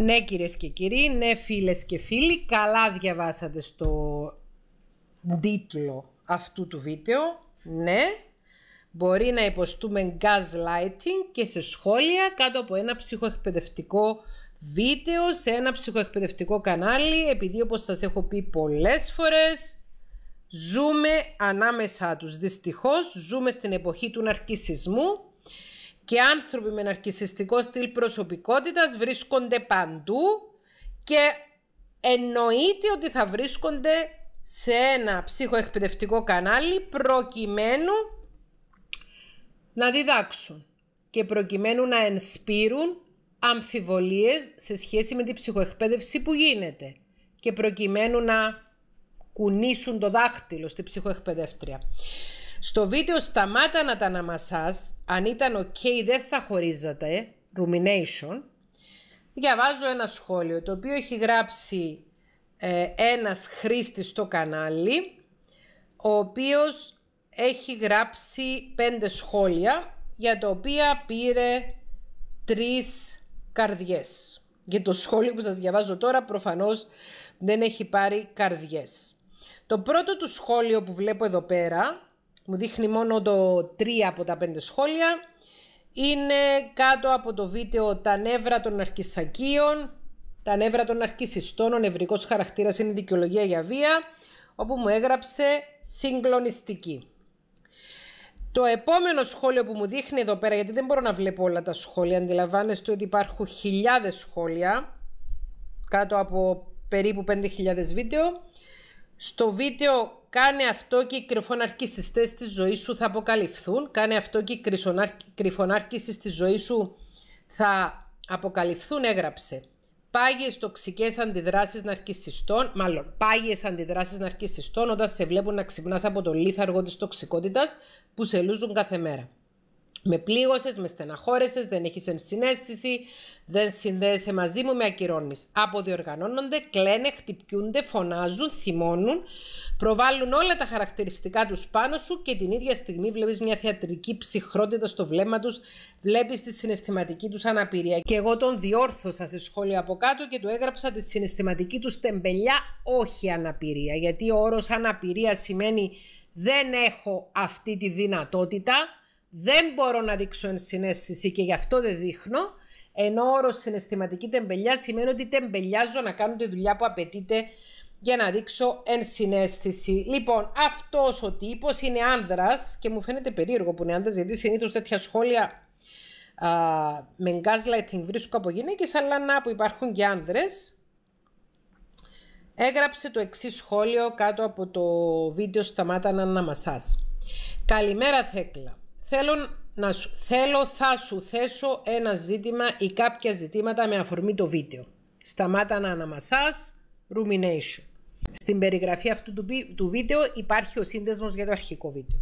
Ναι κυρίες και κύριοι, ναι φίλες και φίλοι, καλά διαβάσατε στο τίτλο αυτού του βίντεο. Ναι, μπορεί να υποστούμε gaslighting και σε σχόλια κάτω από ένα ψυχοεκπαιδευτικό βίντεο σε ένα ψυχοεκπαιδευτικό κανάλι επειδή όπως σας έχω πει πολλές φορές ζούμε ανάμεσα τους δυστυχώς ζούμε στην εποχή του ναρκισισμού και άνθρωποι με ναρκισιστικό στυλ προσωπικότητας βρίσκονται παντού και εννοείται ότι θα βρίσκονται σε ένα ψυχοεκπαιδευτικό κανάλι προκειμένου να διδάξουν και προκειμένου να ενσπείρουν αμφιβολίες σε σχέση με την ψυχοεκπαίδευση που γίνεται και προκειμένου να κουνήσουν το δάχτυλο στη ψυχοεκπαιδεύτρια. Στο βίντεο σταμάτα να τα αναμασάς, αν ήταν ok δεν θα χωρίζατε, rumination. Διαβάζω ένα σχόλιο το οποίο έχει γράψει ε, ένας χρήστης στο κανάλι, ο οποίος έχει γράψει πέντε σχόλια για τα οποία πήρε τρεις καρδιές. Για το σχόλιο που σας διαβάζω τώρα προφανώς δεν έχει πάρει καρδιές. Το πρώτο του σχόλιο που βλέπω εδώ πέρα μου δείχνει μόνο το 3 από τα 5 σχόλια. Είναι κάτω από το βίντεο τα νεύρα των αρχισακίων τα νεύρα των αρχισιστών», ο νευρικός χαρακτήρας είναι δικαιολογία για βία, όπου μου έγραψε συγκλονιστική. Το επόμενο σχόλιο που μου δείχνει εδώ πέρα, γιατί δεν μπορώ να βλέπω όλα τα σχόλια, αντιλαμβάνεστε ότι υπάρχουν χιλιάδες σχόλια, κάτω από περίπου 5.000 βίντεο, στο βίντεο κάνει αυτό και οι κρυφοναρκησιστές της ζωής σου θα αποκαλυφθούν». Κάνει αυτό και οι κρυφοναρκησιστές της ζωής σου θα αποκαλυφθούν» έγραψε. Πάγιες τοξικές αντιδράσεις ναρκισιστών, μάλλον πάγιες αντιδράσεις ναρκισιστών όταν σε βλέπουν να ξυπνάς από το λίθαργο της τοξικότητας που σε λούζουν κάθε μέρα με πλήγωσες, με στεναχώρεσες, δεν έχεις ενσυναίσθηση, δεν συνδέεσαι μαζί μου, με ακυρώνεις. Αποδιοργανώνονται, κλαίνε, χτυπιούνται, φωνάζουν, θυμώνουν, προβάλλουν όλα τα χαρακτηριστικά τους πάνω σου και την ίδια στιγμή βλέπεις μια θεατρική ψυχρότητα στο βλέμμα τους, βλέπεις τη συναισθηματική τους αναπηρία. Και εγώ τον διόρθωσα σε σχόλιο από κάτω και του έγραψα τη συναισθηματική του τεμπελιά, όχι αναπηρία, γιατί ο όρος αναπηρία σημαίνει δεν έχω αυτή τη δυνατότητα, δεν μπορώ να δείξω ενσυναίσθηση και γι' αυτό δεν δείχνω. Ενώ ο όρος συναισθηματική τεμπελιά σημαίνει ότι τεμπελιάζω να κάνω τη δουλειά που απαιτείται για να δείξω ενσυναίσθηση. Λοιπόν, αυτός ο τύπος είναι άνδρας και μου φαίνεται περίεργο που είναι άνδρας γιατί συνήθως τέτοια σχόλια α, με gaslighting βρίσκω από γυναίκες, αλλά να που υπάρχουν και άνδρες. Έγραψε το εξής σχόλιο κάτω από το βίντεο «Σταμάτα να αναμασάς. Καλημέρα Θέκλα. Θέλω, να σου, θέλω θα σου θέσω ένα ζήτημα ή κάποια ζητήματα με αφορμή το βίντεο. Σταμάτα να αναμασάς, rumination. Στην περιγραφή αυτού του, του βίντεο υπάρχει ο σύνδεσμος για το αρχικό βίντεο.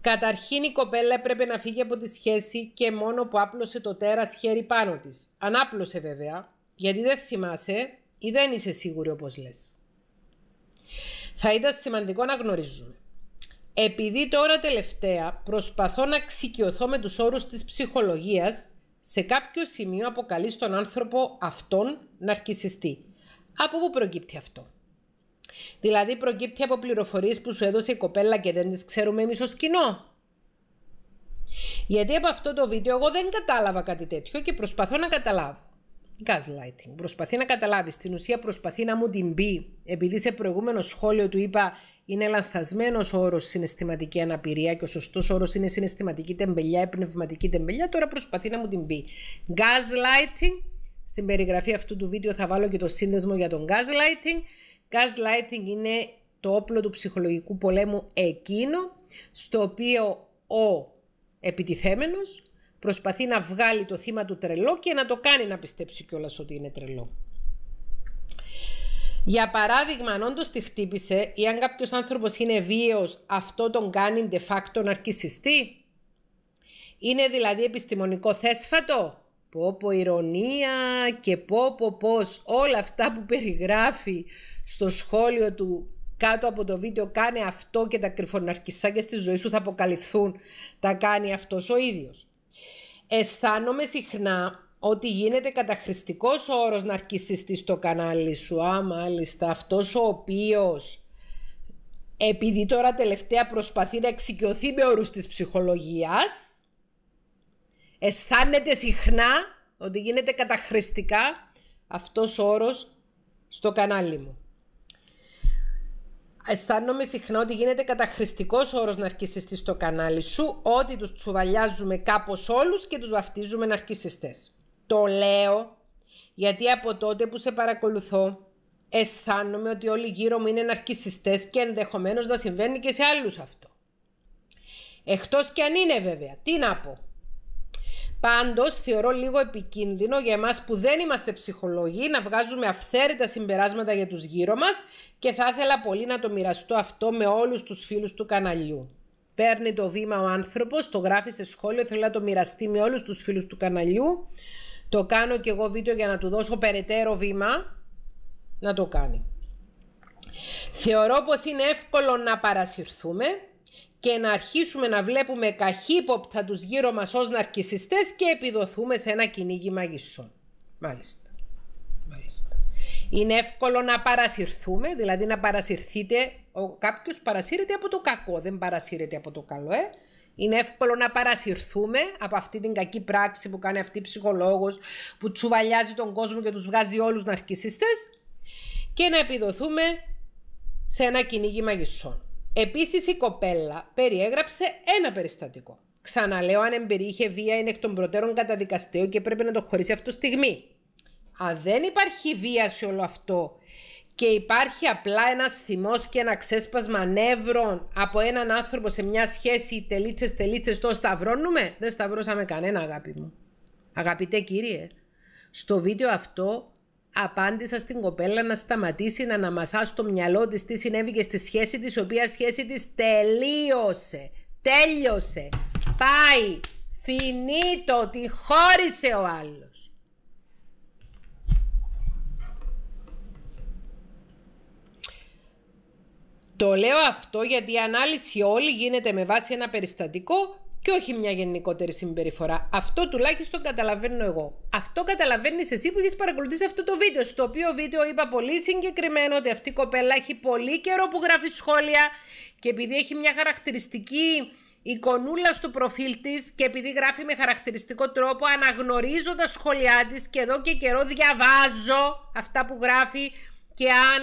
Καταρχήν η κοπέλα έπρεπε να φύγει από τη σχέση και μόνο που άπλωσε το τέρας χέρι πάνω της. Ανάπλωσε βέβαια, γιατί δεν θυμάσαι ή δεν είσαι σίγουρη όπως λες. Θα ήταν σημαντικό να γνωρίζουμε επειδή τώρα τελευταία προσπαθώ να ξικιωθώ με τους όρους της ψυχολογίας, σε κάποιο σημείο αποκαλεί τον άνθρωπο αυτόν να ναρκισιστή. Από πού προκύπτει αυτό. Δηλαδή προκύπτει από πληροφορίες που σου έδωσε η κοπέλα και δεν τις ξέρουμε εμείς ως κοινό. Γιατί από αυτό το βίντεο εγώ δεν κατάλαβα κάτι τέτοιο και προσπαθώ να καταλάβω. Gaslighting. Προσπαθεί να καταλάβει. Στην ουσία προσπαθεί να μου την πει, επειδή σε προηγούμενο σχόλιο του είπα είναι λανθασμένος ο όρος συναισθηματική αναπηρία και ο σωστός όρος είναι συναισθηματική τεμπελιά πνευματική τεμπελιά, τώρα προσπαθεί να μου την πει. Gaslighting. Στην περιγραφή αυτού του βίντεο θα βάλω και το σύνδεσμο για τον gaslighting. Gaslighting είναι το όπλο του ψυχολογικού πολέμου εκείνο στο οποίο ο επιτιθέμενος προσπαθεί να βγάλει το θύμα του τρελό και να το κάνει να πιστέψει κιόλας ότι είναι τρελό. Για παράδειγμα, αν όντως τη χτύπησε ή αν κάποιος άνθρωπος είναι βίαιος, αυτό τον κάνει de facto ναρκιστή. Είναι δηλαδή επιστημονικό θέσφατο. Πόπο ηρωνία και πόπο πως όλα αυτά που περιγράφει στο σχόλιο του κάτω από το βίντεο κάνει αυτό και τα κρυφοναρκισάκια στη ζωή σου θα αποκαλυφθούν τα κάνει αυτός ο ίδιος. Αισθάνομαι συχνά ότι γίνεται καταχρηστικός όρος να αρκισιστείς στο κανάλι σου. Α, μάλιστα, αυτός ο οποίος επειδή τώρα τελευταία προσπαθεί να εξοικειωθεί με όρους της ψυχολογίας, αισθάνεται συχνά ότι γίνεται καταχρηστικά αυτός ο όρος στο κανάλι μου αισθάνομαι συχνά ότι γίνεται καταχρηστικός όρος ναρκιστή στο κανάλι σου, ότι τους τσουβαλιάζουμε κάπως όλους και τους βαφτίζουμε ναρκιστέ. Το λέω γιατί από τότε που σε παρακολουθώ αισθάνομαι ότι όλοι γύρω μου είναι ναρκιστέ και ενδεχομένως να συμβαίνει και σε άλλους αυτό. Εκτός κι αν είναι βέβαια. Τι να πω. Πάντως, θεωρώ λίγο επικίνδυνο για εμάς που δεν είμαστε ψυχολόγοι να βγάζουμε αυθαίρετα συμπεράσματα για τους γύρω μας και θα ήθελα πολύ να το μοιραστώ αυτό με όλους τους φίλους του καναλιού. Παίρνει το βήμα ο άνθρωπος, το γράφει σε σχόλιο, θέλω να το μοιραστεί με όλους τους φίλους του καναλιού. Το κάνω και εγώ βίντεο για να του δώσω περαιτέρω βήμα να το κάνει. Θεωρώ πως είναι εύκολο να παρασυρθούμε και να αρχίσουμε να βλέπουμε καχύποπτα τους γύρω μας ως ναρκισιστές και επιδοθούμε σε ένα κυνήγι μαγισσών. Μάλιστα. Μάλιστα. Είναι εύκολο να παρασυρθούμε, δηλαδή να παρασυρθείτε, ο κάποιος παρασύρεται από το κακό, δεν παρασύρεται από το καλό, ε. Είναι εύκολο να παρασυρθούμε από αυτή την κακή πράξη που κάνει αυτή η ψυχολόγος, που τσουβαλιάζει τον κόσμο και τους βγάζει όλους ναρκισιστές και να επιδοθούμε σε ένα κυνήγι μαγισσών. Επίσης, η κοπέλα περιέγραψε ένα περιστατικό. Ξαναλέω, αν είχε βία είναι εκ των προτέρων καταδικαστέο και πρέπει να το χωρίσει αυτό στιγμή. Αν δεν υπάρχει βία σε όλο αυτό και υπάρχει απλά ένας θυμός και ένα ξέσπασμα νεύρων από έναν άνθρωπο σε μια σχέση τελίτσες, τελίτσες, το σταυρώνουμε. Δεν σταυρώσαμε κανένα, αγάπη μου. Αγαπητέ κύριε, στο βίντεο αυτό απάντησα στην κοπέλα να σταματήσει να αναμασάς στο μυαλό της τι συνέβη και στη σχέση της, η οποία σχέση της τελείωσε. Τέλειωσε. Πάει. Φινίτο ότι χώρισε ο άλλος. Το λέω αυτό γιατί η ανάλυση όλη γίνεται με βάση ένα περιστατικό και όχι μια γενικότερη συμπεριφορά. Αυτό τουλάχιστον καταλαβαίνω εγώ. Αυτό καταλαβαίνεις εσύ που έχεις παρακολουθήσει αυτό το βίντεο. Στο οποίο βίντεο είπα πολύ συγκεκριμένο ότι αυτή η κοπέλα έχει πολύ καιρό που γράφει σχόλια και επειδή έχει μια χαρακτηριστική εικονούλα στο προφίλ της και επειδή γράφει με χαρακτηριστικό τρόπο, αναγνωρίζω τα σχόλιά της και εδώ και καιρό διαβάζω αυτά που γράφει και αν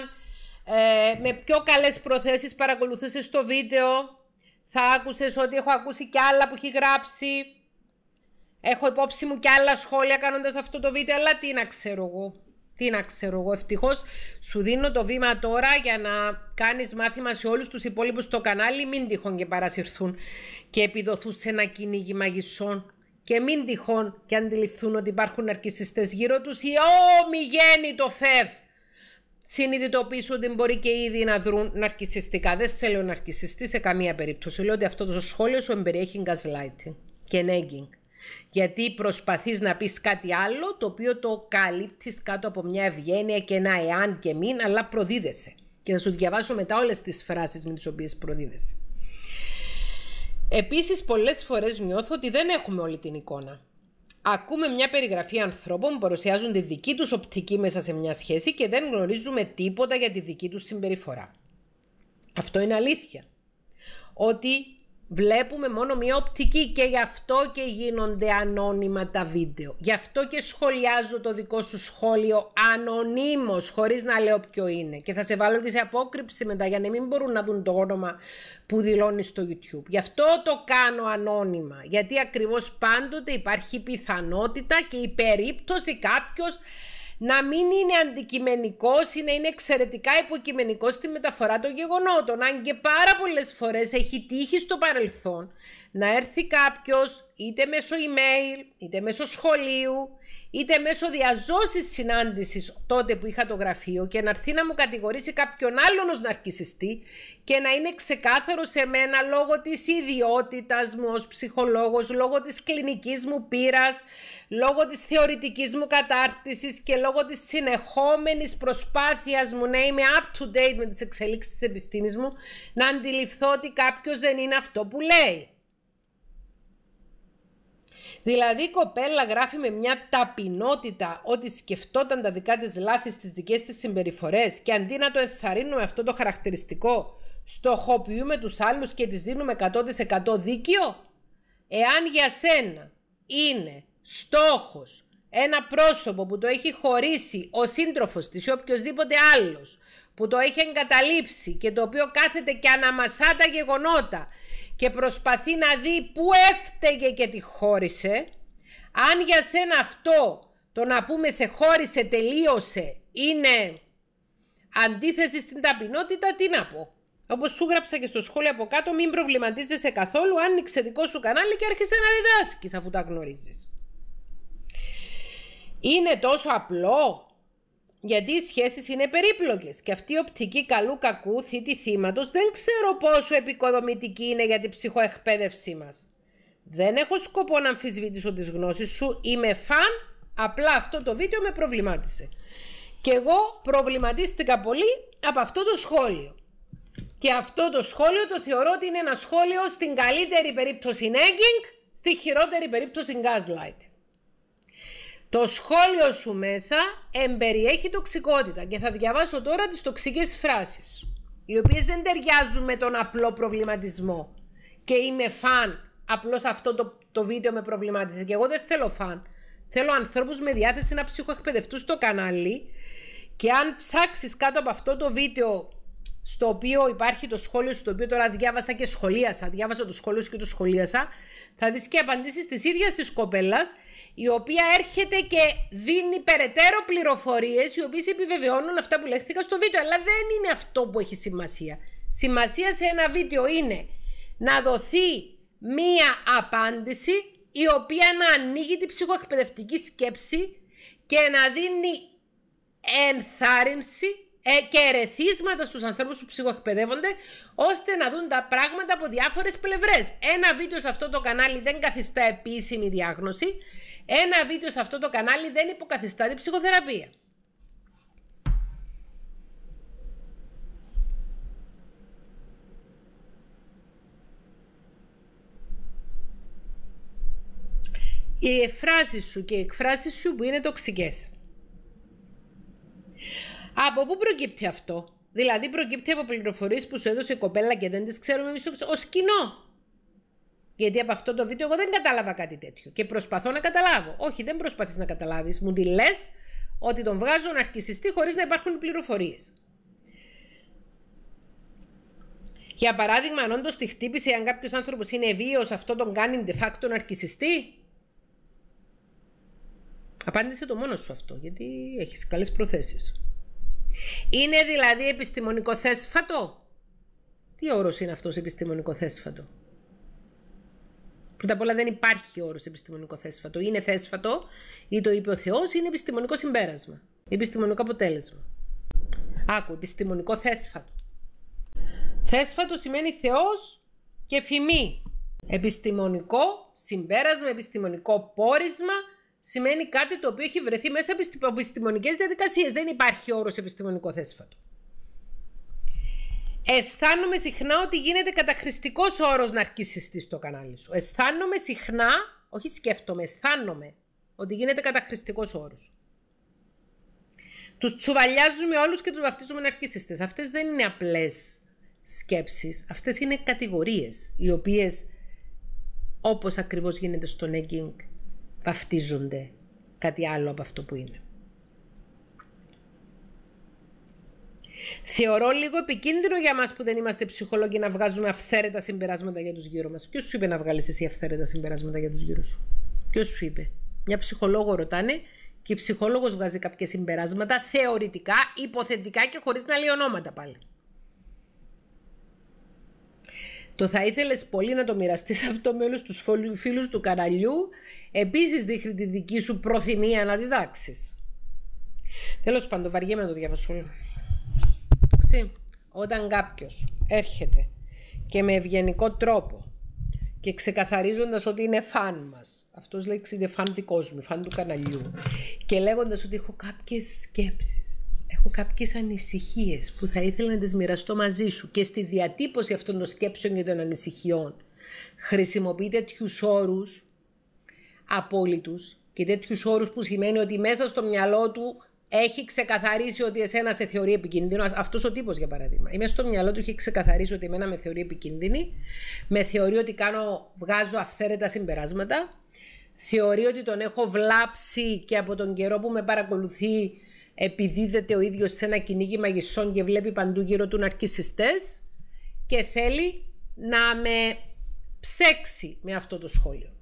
ε, με πιο καλές προθέσεις παρακολουθούσες το βίντεο θα άκουσες ότι έχω ακούσει κι άλλα που έχει γράψει. Έχω υπόψη μου κι άλλα σχόλια κάνοντας αυτό το βίντεο, αλλά τι να ξέρω εγώ. Τι να ξέρω εγώ. Ευτυχώς σου δίνω το βήμα τώρα για να κάνεις μάθημα σε όλους τους υπόλοιπους στο κανάλι. Μην τυχόν και παρασυρθούν και επιδοθούν σε ένα κυνήγι μαγισσών. Και μην τυχόν και αντιληφθούν ότι υπάρχουν αρκισιστές γύρω τους. ή μη γέννη το φεύ συνειδητοποιήσουν ότι μπορεί και ήδη να δρουν ναρκιστικά. Δεν σε λέω ναρκιστή σε καμία περίπτωση. Λέω ότι αυτό το σχόλιο σου εμπεριέχει gaslighting και nagging. Γιατί προσπαθείς να πεις κάτι άλλο το οποίο το καλύπτεις κάτω από μια ευγένεια και ένα εάν και μην, αλλά προδίδεσαι. Και θα σου διαβάσω μετά όλες τις φράσεις με τις οποίες προδίδεσαι. Επίσης πολλές φορές νιώθω ότι δεν έχουμε όλη την εικόνα. Ακούμε μια περιγραφή ανθρώπων που παρουσιάζουν τη δική τους οπτική μέσα σε μια σχέση και δεν γνωρίζουμε τίποτα για τη δική τους συμπεριφορά. Αυτό είναι αλήθεια. Ότι Βλέπουμε μόνο μία οπτική και γι' αυτό και γίνονται ανώνυμα τα βίντεο. Γι' αυτό και σχολιάζω το δικό σου σχόλιο ανωνύμως, χωρίς να λέω ποιο είναι. Και θα σε βάλω και σε απόκρυψη μετά για να μην μπορούν να δουν το όνομα που δηλώνεις στο YouTube. Γι' αυτό το κάνω ανώνυμα. Γιατί ακριβώς πάντοτε υπάρχει πιθανότητα και η περίπτωση κάποιος να μην είναι αντικειμενικός ή να είναι εξαιρετικά υποκειμενικός στη μεταφορά των γεγονότων. Αν και πάρα πολλές φορές έχει τύχει στο παρελθόν να έρθει κάποιος, είτε μέσω email, είτε μέσω σχολείου, είτε μέσω διαζώσης συνάντησης τότε που είχα το γραφείο και να έρθει να μου κατηγορήσει κάποιον άλλον ως ναρκισιστή και να είναι ξεκάθαρο σε μένα λόγω της ιδιότητας μου ως ψυχολόγος, λόγω της κλινικής μου πείρας, λόγω της θεωρητικής μου κατάρτισης και λόγω της συνεχόμενης προσπάθειας μου να είμαι up to date με τις εξελίξεις της επιστήμης μου, να αντιληφθώ ότι κάποιος δεν είναι αυτό που λέει. Δηλαδή η κοπέλα γράφει με μια ταπεινότητα ότι σκεφτόταν τα δικά της λάθη στις δικές της συμπεριφορές και αντί να το ενθαρρύνουμε αυτό το χαρακτηριστικό, στοχοποιούμε τους άλλους και τις δίνουμε 100% δίκιο. Εάν για σένα είναι στόχος ένα πρόσωπο που το έχει χωρίσει ο σύντροφος της ή οποιοδήποτε άλλος που το έχει εγκαταλείψει και το οποίο κάθεται και αναμασά τα γεγονότα και προσπαθεί να δει πού έφταιγε και τη χώρισε, αν για σένα αυτό το να πούμε σε χώρισε, τελείωσε, είναι αντίθεση στην ταπεινότητα, τι να πω. Όπως σου γράψα και στο σχόλιο από κάτω, μην προβληματίζεσαι καθόλου. Άνοιξε δικό σου κανάλι και άρχισε να διδάσκεις αφού τα γνωρίζεις. Είναι τόσο απλό γιατί οι σχέσεις είναι περίπλοκες και αυτή η οπτική καλού κακού θήτη θύματος. δεν ξέρω πόσο επικοδομητική είναι για την ψυχοεκπαίδευσή μας. Δεν έχω σκοπό να αμφισβητήσω τις γνώσεις σου, είμαι φαν, απλά αυτό το βίντεο με προβλημάτισε. Και εγώ προβληματίστηκα πολύ από αυτό το σχόλιο. Και αυτό το σχόλιο το θεωρώ ότι είναι ένα σχόλιο στην καλύτερη περίπτωση nagging, στη χειρότερη περίπτωση gaslight. Το σχόλιο σου μέσα εμπεριέχει τοξικότητα και θα διαβάσω τώρα τις τοξικές φράσεις, οι οποίες δεν ταιριάζουν με τον απλό προβληματισμό. Και είμαι φαν, απλώς αυτό το, το βίντεο με προβληματίζει και εγώ δεν θέλω φαν. Θέλω ανθρώπους με διάθεση να ψυχοεκπαιδευτούν στο κανάλι και αν ψάξεις κάτω από αυτό το βίντεο στο οποίο υπάρχει το σχόλιο στο οποίο τώρα διάβασα και σχολίασα. Διάβασα το σχόλιο και το σχολίασα. Θα δεις και απαντήσεις της ίδιας της κοπέλας, η οποία έρχεται και δίνει περαιτέρω πληροφορίες, οι οποίες επιβεβαιώνουν αυτά που λέχθηκα στο βίντεο. Αλλά δεν είναι αυτό που έχει σημασία. Σημασία σε ένα βίντεο είναι να δοθεί μία απάντηση η οποία να ανοίγει την ψυχοεκπαιδευτική σκέψη και να δίνει ενθάρρυνση ε, και ερεθίσματα στους ανθρώπους που ψυχοεκπαιδεύονται ώστε να δουν τα πράγματα από διάφορες πλευρές. Ένα βίντεο σε αυτό το κανάλι δεν καθιστά επίσημη διάγνωση. Ένα βίντεο σε αυτό το κανάλι δεν υποκαθιστά την ψυχοθεραπεία. Οι εφράσεις σου και οι εκφράσεις σου που είναι τοξικές. Από πού προκύπτει αυτό. Δηλαδή προκύπτει από πληροφορίες που σου έδωσε η κοπέλα και δεν τις ξέρουμε εμείς ως κοινό. Γιατί από αυτό το βίντεο εγώ δεν κατάλαβα κάτι τέτοιο. Και προσπαθώ να καταλάβω. Όχι, δεν προσπαθείς να καταλάβεις. Μου τη λες ότι τον βγάζω να αρκισιστή χωρίς να υπάρχουν πληροφορίες. Για παράδειγμα, αν όντως τη χτύπησε, αν κάποιος άνθρωπος είναι βίαιος, αυτό τον κάνει de facto ναρκιστή. Απάντησε το μόνος σου αυτό, γιατί έχεις καλές προθέσεις. Είναι δηλαδή επιστημονικό θέσφατο. Τι όρος είναι αυτός επιστημονικό θέσφατο. Πρώτα απ' όλα δεν υπάρχει όρος επιστημονικό θέσφατο. Είναι θέσφατο ή το είπε ο Θεός, είναι επιστημονικό συμπέρασμα. Επιστημονικό αποτέλεσμα. Άκου, επιστημονικό θέσφατο. Θέσφατο σημαίνει Θεός και φημή. Επιστημονικό συμπέρασμα, επιστημονικό πόρισμα, σημαίνει κάτι το οποίο έχει βρεθεί μέσα από επιστημονικές διαδικασίες. Δεν υπάρχει όρος επιστημονικό θέσφατο. Αισθάνομαι συχνά ότι γίνεται καταχρηστικός όρος να αρκίσει στο κανάλι σου. Αισθάνομαι συχνά, όχι σκέφτομαι, αισθάνομαι ότι γίνεται καταχρηστικός όρος. Τους τσουβαλιάζουμε όλους και τους βαφτίζουμε ναρκιστέ. Αυτές δεν είναι απλές σκέψεις, αυτές είναι κατηγορίες οι οποίες όπως ακριβώς γίνεται στο νέγκινγκ βαφτίζονται κάτι άλλο από αυτό που είναι. Θεωρώ λίγο επικίνδυνο για μας που δεν είμαστε ψυχολόγοι να βγάζουμε αυθαίρετα συμπεράσματα για τους γύρω μας. Ποιος σου είπε να βγάλεις εσύ αυθαίρετα συμπεράσματα για τους γύρω σου. Ποιος σου είπε. Μια ψυχολόγο ρωτάνε και η ψυχολόγος βγάζει κάποια συμπεράσματα θεωρητικά, υποθετικά και χωρίς να λέει ονόματα πάλι. Το θα ήθελες πολύ να το μοιραστείς αυτό με όλους τους φίλους του καναλιού. Επίσης δείχνει τη δική σου προθυμία να διδάξεις Τέλος πάντων, βαριέμαι να το διαβάσω όλο. Όταν κάποιος έρχεται και με ευγενικό τρόπο και ξεκαθαρίζοντας ότι είναι φαν μας Αυτός λέει είναι φαν δικός μου, φαν του καναλιού. Και λέγοντας ότι έχω κάποιες σκέψεις έχω κάποιες ανησυχίες που θα ήθελα να τις μοιραστώ μαζί σου και στη διατύπωση αυτών των σκέψεων και των ανησυχιών χρησιμοποιεί τέτοιους όρους απόλυτους και τέτοιους όρους που σημαίνει ότι μέσα στο μυαλό του έχει ξεκαθαρίσει ότι εσένα σε θεωρεί επικίνδυνο. Αυτός ο τύπος, για παράδειγμα. Είμαι στο μυαλό του, έχει ξεκαθαρίσει ότι εμένα με θεωρεί επικίνδυνη. Με θεωρεί ότι κάνω, βγάζω αυθαίρετα συμπεράσματα. Θεωρεί ότι τον έχω βλάψει και από τον καιρό που με παρακολουθεί επιδίδεται ο ίδιος σε ένα κυνήγι μαγισσών και βλέπει παντού γύρω του ναρκισιστές και θέλει να με ψέξει με αυτό το σχόλιο.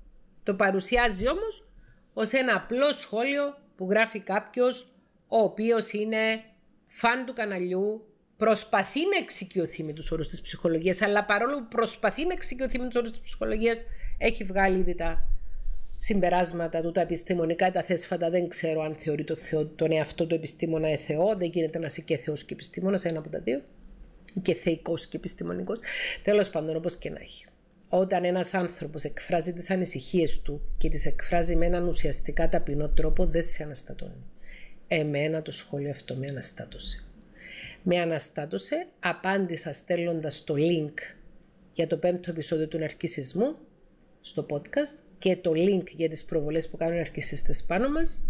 Το παρουσιάζει όμως ως ένα απλό σχόλιο που γράφει κάποιος ο οποίος είναι φαν του καναλιού, προσπαθεί να εξοικειωθεί με τους όρους της ψυχολογίας, αλλά παρόλο που προσπαθεί να εξοικειωθεί με τους όρους της ψυχολογίας, έχει βγάλει ήδη τα συμπεράσματα του τα επιστημονικά, τα θέσφατα. Δεν ξέρω αν θεωρεί το θεό, τον εαυτό του επιστήμονα ε Θεό, Δεν γίνεται να είσαι και θεός και επιστήμονας, ένα από τα δύο. Και θεϊκός και επιστημονικός. Τέλος πάντων, όπως και να έχει. Όταν ένας άνθρωπος εκφράζει τις ανησυχίες του και τις εκφράζει με έναν ουσιαστικά ταπεινό τρόπο, δεν σε αναστατώνει. Εμένα το σχόλιο αυτό με αναστάτωσε. Με αναστάτωσε, απάντησα στέλνοντας το link για το πέμπτο επεισόδιο του Ναρκισισμού στο podcast και το link για τις προβολές που κάνουν οι πάνω μας.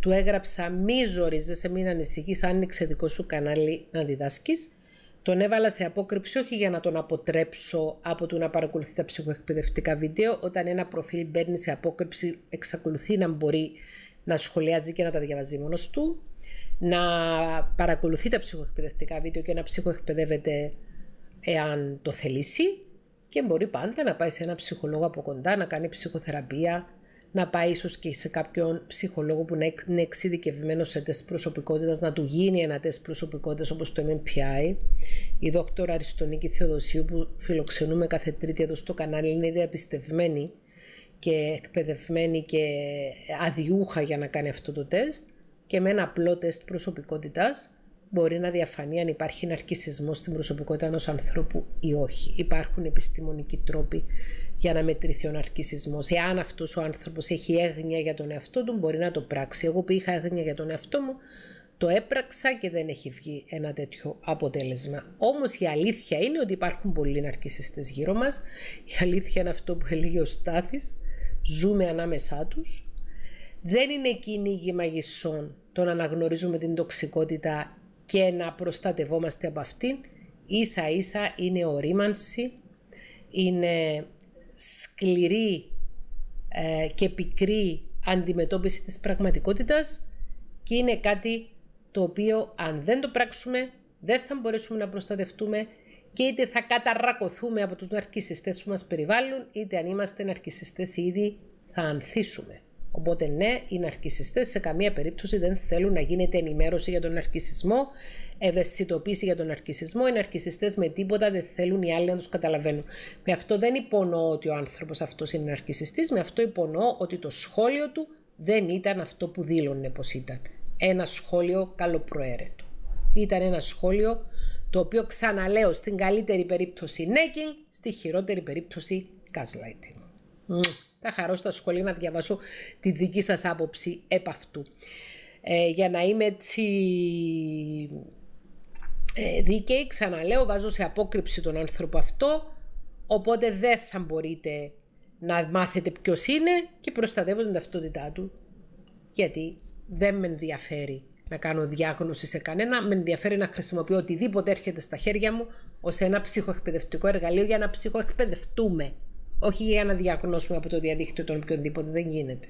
Του έγραψα μη ζορίζεσαι, μην ανησυχείς, άνοιξε δικό σου κανάλι να διδάσκεις. Τον έβαλα σε απόκρυψη όχι για να τον αποτρέψω από το να παρακολουθεί τα ψυχοεκπαιδευτικά βίντεο. Όταν ένα προφίλ μπαίνει σε απόκρυψη εξακολουθεί να μπορεί να σχολιάζει και να τα διαβάζει μόνος του. Να παρακολουθεί τα ψυχοεκπαιδευτικά βίντεο και να ψυχοεκπαιδεύεται εάν το θελήσει και μπορεί πάντα να πάει σε ένα ψυχολόγο από κοντά, να κάνει ψυχοθεραπεία, να πάει ίσως και σε κάποιον ψυχολόγο που είναι εξειδικευμένος σε τεστ προσωπικότητας, να του γίνει ένα τεστ προσωπικότητας όπως το MMPI. Η δόκτωρα Αριστονίκη Θεοδοσίου, που φιλοξενούμε κάθε Τρίτη εδώ στο κανάλι, είναι διαπιστευμένη και εκπαιδευμένη και αδιούχα για να κάνει αυτό το τεστ και με ένα απλό τεστ προσωπικότητας μπορεί να διαφανεί αν υπάρχει ναρκισισμός στην προσωπικότητα ενός ανθρώπου ή όχι. Υπάρχουν επιστημονικοί τρόποι για να μετρηθεί ο ναρκισισμός. Εάν αυτός ο άνθρωπος έχει έγνοια για τον εαυτό του, μπορεί να το πράξει. Εγώ που είχα έγνοια για τον εαυτό μου, το έπραξα και δεν έχει βγει ένα τέτοιο αποτέλεσμα. Όμως η αλήθεια είναι ότι υπάρχουν πολλοί ναρκισιστές γύρω μας. Η αλήθεια είναι αυτό που έλεγε ο Στάθης. Ζούμε ανάμεσά τους. Δεν είναι κυνήγι μαγισσών το να αναγνωρίζουμε την τοξικότητα και να προστατευόμαστε από αυτήν, ίσα ίσα είναι ορίμανση, είναι σκληρή ε, και πικρή αντιμετώπιση της πραγματικότητας και είναι κάτι το οποίο αν δεν το πράξουμε δεν θα μπορέσουμε να προστατευτούμε και είτε θα καταρακωθούμε από τους ναρκισιστές που μας περιβάλλουν, είτε αν είμαστε ναρκισιστές ήδη θα ανθίσουμε. Οπότε ναι, οι ναρκισιστές σε καμία περίπτωση δεν θέλουν να γίνεται ενημέρωση για τον ναρκισισμό, ευαισθητοποίηση για τον ναρκισισμό. Οι ναρκισιστές με τίποτα δεν θέλουν οι άλλοι να τους καταλαβαίνουν. Με αυτό δεν υπονοώ ότι ο άνθρωπος αυτός είναι ναρκισιστής, με αυτό υπονοώ ότι το σχόλιο του δεν ήταν αυτό που δήλωνε πως ήταν. Ένα σχόλιο καλοπροαίρετο. Ήταν ένα σχόλιο το οποίο ξαναλέω στην καλύτερη περίπτωση necking, στη χειρότερη περίπτωση gaslighting. Θα χαρώ στα σχολεία να διαβάσω τη δική σας άποψη επ' αυτού. Ε, για να είμαι έτσι ε, δίκαιη, ξαναλέω, βάζω σε απόκρυψη τον άνθρωπο αυτό, οπότε δεν θα μπορείτε να μάθετε ποιος είναι και προστατεύω την ταυτότητά του, γιατί δεν με ενδιαφέρει να κάνω διάγνωση σε κανένα, με ενδιαφέρει να χρησιμοποιώ οτιδήποτε έρχεται στα χέρια μου ως ένα ψυχοεκπαιδευτικό εργαλείο για να ψυχοεκπαιδευτούμε. Όχι για να διακονώσουμε από το διαδίκτυο τον οποιονδήποτε, δεν γίνεται.